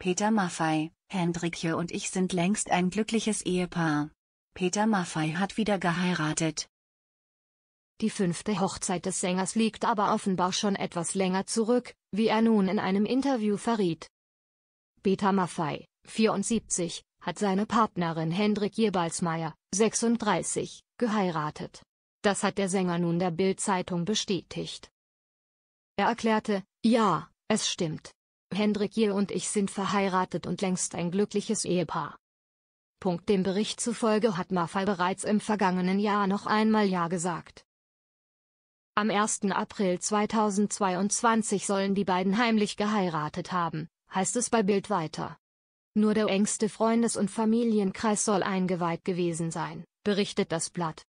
Peter Maffei, Hendrikje und ich sind längst ein glückliches Ehepaar. Peter Maffei hat wieder geheiratet. Die fünfte Hochzeit des Sängers liegt aber offenbar schon etwas länger zurück, wie er nun in einem Interview verriet. Peter Maffei, 74, hat seine Partnerin Hendrik Jebalsmeier, 36, geheiratet. Das hat der Sänger nun der Bild-Zeitung bestätigt. Er erklärte, ja, es stimmt. Hendrik Jill und ich sind verheiratet und längst ein glückliches Ehepaar. Punkt dem Bericht zufolge hat Maffay bereits im vergangenen Jahr noch einmal Ja gesagt. Am 1. April 2022 sollen die beiden heimlich geheiratet haben, heißt es bei Bild weiter. Nur der engste Freundes- und Familienkreis soll eingeweiht gewesen sein, berichtet das Blatt.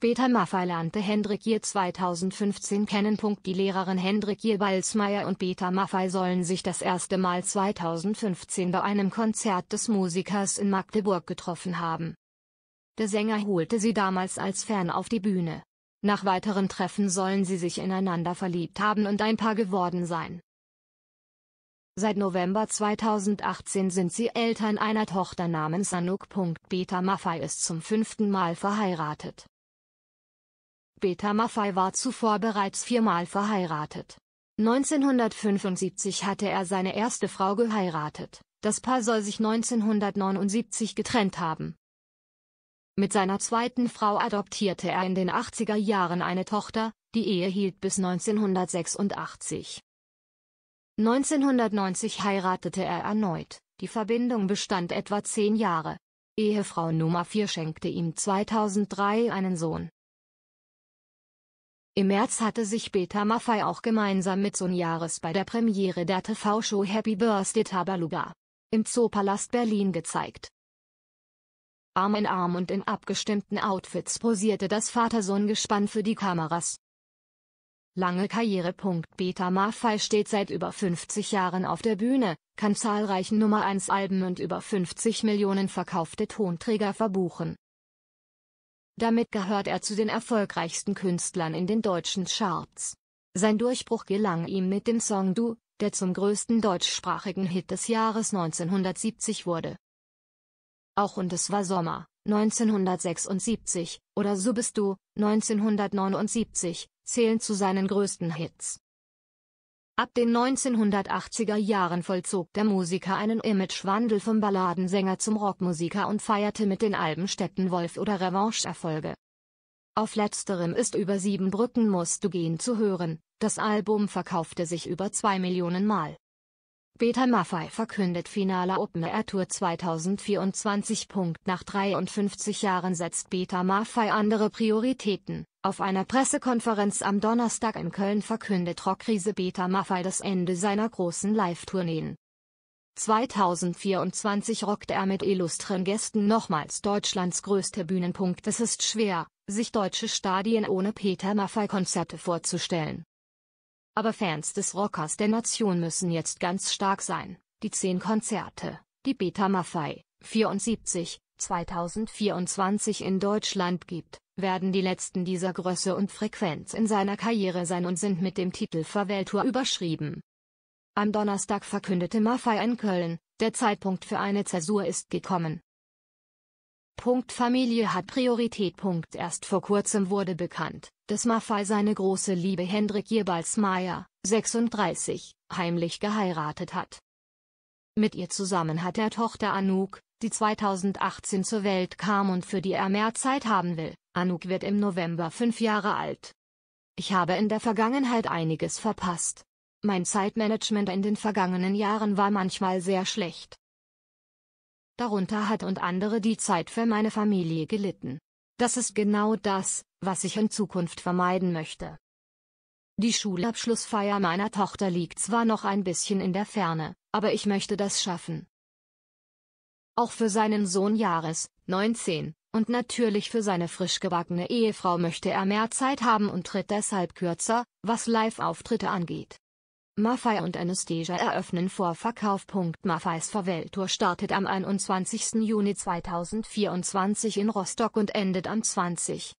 Beta-Maffei lernte Hendrik Jier 2015 kennen. Die Lehrerin Hendrik Jier Balsmeier und Beta Maffei sollen sich das erste Mal 2015 bei einem Konzert des Musikers in Magdeburg getroffen haben. Der Sänger holte sie damals als Fan auf die Bühne. Nach weiteren Treffen sollen sie sich ineinander verliebt haben und ein Paar geworden sein. Seit November 2018 sind sie Eltern einer Tochter namens Anouk. Beta Maffei ist zum fünften Mal verheiratet. Beta Maffei war zuvor bereits viermal verheiratet. 1975 hatte er seine erste Frau geheiratet. Das Paar soll sich 1979 getrennt haben. Mit seiner zweiten Frau adoptierte er in den 80er Jahren eine Tochter, die Ehe hielt bis 1986. 1990 heiratete er erneut, die Verbindung bestand etwa zehn Jahre. Ehefrau Nummer 4 schenkte ihm 2003 einen Sohn. Im März hatte sich Peter Maffay auch gemeinsam mit Sonjaris bei der Premiere der TV-Show Happy Birthday Tabaluga im Zoopalast Berlin gezeigt. Arm in Arm und in abgestimmten Outfits posierte das Vater-Sohn-Gespann für die Kameras. Lange Karriere. Peter Maffay steht seit über 50 Jahren auf der Bühne, kann zahlreichen Nummer 1 Alben und über 50 Millionen verkaufte Tonträger verbuchen. Damit gehört er zu den erfolgreichsten Künstlern in den deutschen Charts. Sein Durchbruch gelang ihm mit dem Song Du, der zum größten deutschsprachigen Hit des Jahres 1970 wurde. Auch und es war Sommer, 1976, oder So bist du, 1979, zählen zu seinen größten Hits. Ab den 1980er Jahren vollzog der Musiker einen Imagewandel vom Balladensänger zum Rockmusiker und feierte mit den Alben Steppenwolf oder Revanche Erfolge. Auf letzterem ist über sieben Brücken musst du gehen zu hören, das Album verkaufte sich über zwei Millionen Mal. Beta Maffei verkündet Finale Open Air Tour 2024. Nach 53 Jahren setzt Beta Maffei andere Prioritäten. Auf einer Pressekonferenz am Donnerstag in Köln verkündet Rockriese Beta Maffei das Ende seiner großen Live-Tourneen. 2024 rockt er mit illustren Gästen nochmals Deutschlands größte Bühnenpunkt. Es ist schwer, sich deutsche Stadien ohne Peter Maffei-Konzerte vorzustellen. Aber Fans des Rockers der Nation müssen jetzt ganz stark sein. Die 10 Konzerte, die Beta Maffei, 74, 2024 in Deutschland gibt, werden die letzten dieser Größe und Frequenz in seiner Karriere sein und sind mit dem Titel Verweltur überschrieben. Am Donnerstag verkündete Maffei in Köln, der Zeitpunkt für eine Zäsur ist gekommen. Punkt Familie hat Priorität. Punkt Erst vor kurzem wurde bekannt, dass Maffei seine große Liebe Hendrik Jebalz Meyer, 36, heimlich geheiratet hat. Mit ihr zusammen hat er Tochter Anouk, die 2018 zur Welt kam und für die er mehr Zeit haben will. Anouk wird im November fünf Jahre alt. Ich habe in der Vergangenheit einiges verpasst. Mein Zeitmanagement in den vergangenen Jahren war manchmal sehr schlecht. Darunter hat und andere die Zeit für meine Familie gelitten. Das ist genau das, was ich in Zukunft vermeiden möchte. Die Schulabschlussfeier meiner Tochter liegt zwar noch ein bisschen in der Ferne, aber ich möchte das schaffen. Auch für seinen Sohn Jahres, 19, und natürlich für seine frisch gebackene Ehefrau möchte er mehr Zeit haben und tritt deshalb kürzer, was Live-Auftritte angeht. Maffei und Anastasia eröffnen Vorverkauf. Maffeis Verweltour startet am 21. Juni 2024 in Rostock und endet am 20.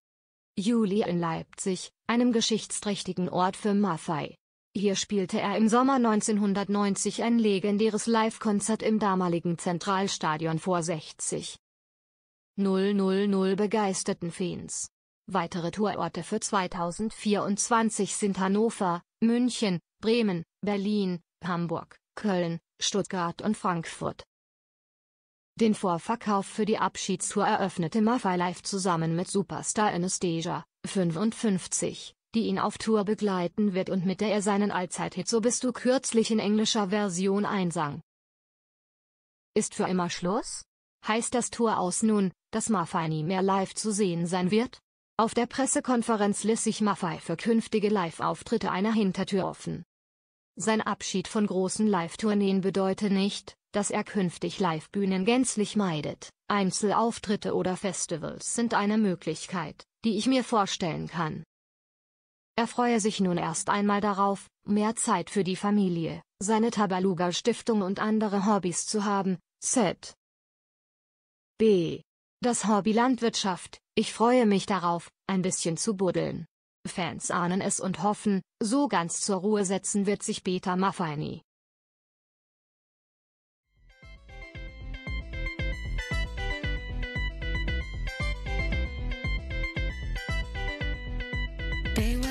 Juli in Leipzig, einem geschichtsträchtigen Ort für Maffei. Hier spielte er im Sommer 1990 ein legendäres Live-Konzert im damaligen Zentralstadion vor 60. 000 begeisterten Fans. Weitere Tourorte für 2024 sind Hannover, München, Bremen, Berlin, Hamburg, Köln, Stuttgart und Frankfurt. Den Vorverkauf für die Abschiedstour eröffnete Maffei live zusammen mit Superstar Anastasia, 55, die ihn auf Tour begleiten wird und mit der er seinen Allzeithit So bist du kürzlich in englischer Version einsang. Ist für immer Schluss? Heißt das Tour aus nun, dass Maffei nie mehr live zu sehen sein wird? Auf der Pressekonferenz ließ sich Maffei für künftige Live-Auftritte einer Hintertür offen. Sein Abschied von großen Live-Tourneen bedeute nicht, dass er künftig Live-Bühnen gänzlich meidet. Einzelauftritte oder Festivals sind eine Möglichkeit, die ich mir vorstellen kann. Er freue sich nun erst einmal darauf, mehr Zeit für die Familie, seine Tabaluga Stiftung und andere Hobbys zu haben. Z. B. Das Hobby Landwirtschaft, ich freue mich darauf, ein bisschen zu buddeln. Fans ahnen es und hoffen, so ganz zur Ruhe setzen wird sich Beta Maffei nie. They